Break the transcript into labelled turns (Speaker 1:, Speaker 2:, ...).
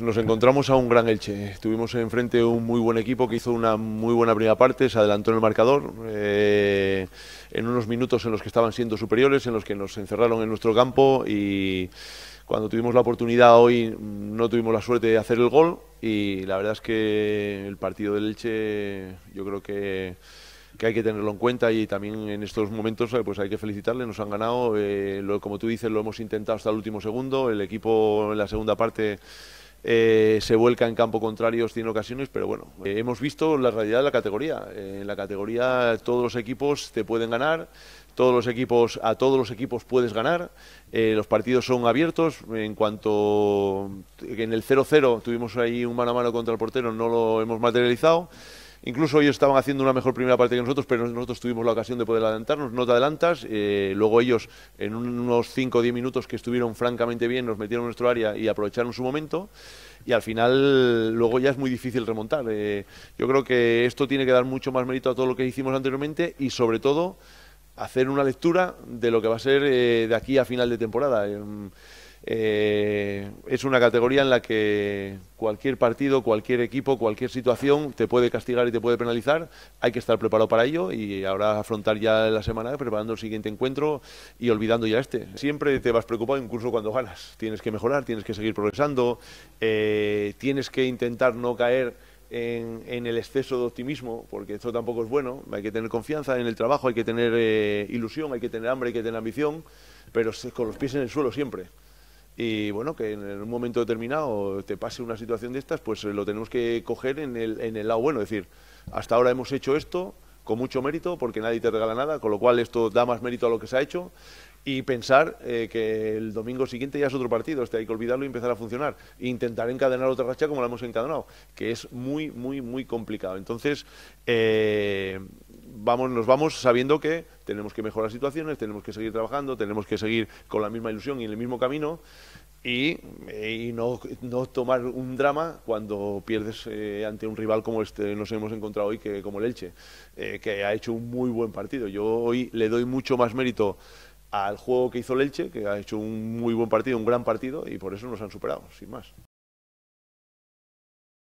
Speaker 1: Nos encontramos a un gran Elche. Tuvimos enfrente un muy buen equipo que hizo una muy buena primera parte, se adelantó en el marcador, eh, en unos minutos en los que estaban siendo superiores, en los que nos encerraron en nuestro campo y cuando tuvimos la oportunidad hoy mm, no tuvimos la suerte de hacer el gol y la verdad es que el partido del Elche yo creo que que hay que tenerlo en cuenta y también en estos momentos eh, pues hay que felicitarle, nos han ganado, eh, como tú dices lo hemos intentado hasta el último segundo, el equipo en la segunda parte eh, se vuelca en campo contrario en ocasiones, pero bueno, eh, hemos visto la realidad de la categoría. en la categoría todos los equipos te pueden ganar, todos los equipos a todos los equipos puedes ganar. Eh, los partidos son abiertos. En cuanto en el 0-0 tuvimos ahí un mano a mano contra el portero, no lo hemos materializado. Incluso ellos estaban haciendo una mejor primera parte que nosotros, pero nosotros tuvimos la ocasión de poder adelantarnos, no te adelantas, eh, luego ellos en unos 5 o 10 minutos que estuvieron francamente bien, nos metieron en nuestro área y aprovecharon su momento y al final luego ya es muy difícil remontar. Eh, yo creo que esto tiene que dar mucho más mérito a todo lo que hicimos anteriormente y sobre todo hacer una lectura de lo que va a ser eh, de aquí a final de temporada. Em, eh, es una categoría en la que cualquier partido, cualquier equipo, cualquier situación te puede castigar y te puede penalizar. Hay que estar preparado para ello y ahora afrontar ya la semana preparando el siguiente encuentro y olvidando ya este. Siempre te vas preocupado incluso cuando ganas. Tienes que mejorar, tienes que seguir progresando, eh, tienes que intentar no caer en, el exceso de optimismo, porque esto tampoco es bueno. Hay que tener confianza en el trabajo, hay que tener eh, ilusión, hay que tener hambre, hay que tener ambición, pero con los pies en el suelo siempre y bueno, que en un momento determinado te pase una situación de estas, pues eh, lo tenemos que coger en el, en el lado bueno, es decir, hasta ahora hemos hecho esto, con mucho mérito, porque nadie te regala nada, con lo cual esto da más mérito a lo que se ha hecho. Y pensar eh, que el domingo siguiente ya es otro partido, este, hay que olvidarlo y empezar a funcionar. intentar encadenar otra racha como la hemos encadenado, que es muy, muy, muy complicado. Entonces, eh, vamos, nos vamos sabiendo que tenemos que mejorar situaciones, tenemos que seguir trabajando, tenemos que seguir con la misma ilusión y en el mismo camino y, eh, no, tomar un drama cuando pierdes eh, ante un rival como este nos hemos encontrado hoy, que como el Elche, eh, que ha hecho un muy buen partido. Yo hoy le doy mucho más mérito al juego que hizo el Elche, que ha hecho un muy buen partido, un gran partido, y por eso nos han superado, sin más.